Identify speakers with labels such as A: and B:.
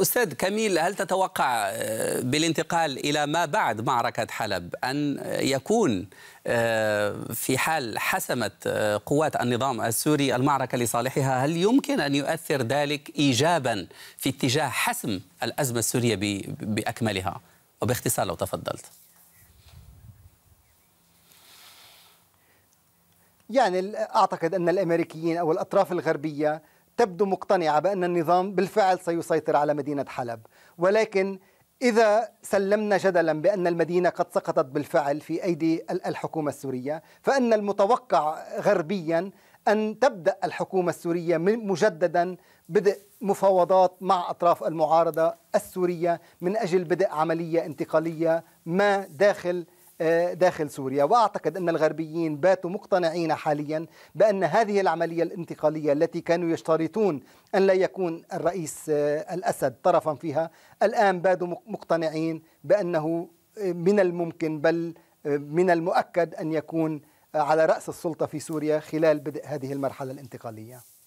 A: أستاذ كميل هل تتوقع آه، بالانتقال إلى ما بعد معركة حلب أن يكون آه، في حال حسمت آه، قوات النظام السوري المعركة لصالحها هل يمكن أن يؤثر ذلك إيجابا في اتجاه حسم الأزمة السورية بأكملها وباختصار لو تفضلت
B: يعني أعتقد أن الأمريكيين أو الأطراف الغربية تبدو مقتنعة بأن النظام بالفعل سيسيطر على مدينة حلب ولكن إذا سلمنا جدلا بأن المدينة قد سقطت بالفعل في أيدي الحكومة السورية فإن المتوقع غربيا أن تبدأ الحكومة السورية مجددا بدء مفاوضات مع أطراف المعارضة السورية من أجل بدء عملية انتقالية ما داخل داخل سوريا واعتقد ان الغربيين باتوا مقتنعين حاليا بان هذه العمليه الانتقاليه التي كانوا يشترطون ان لا يكون الرئيس آه، الاسد طرفا فيها الان بادوا مقتنعين بانه آه، من الممكن بل آه، من المؤكد ان يكون على راس السلطه في سوريا خلال بدء هذه المرحله الانتقاليه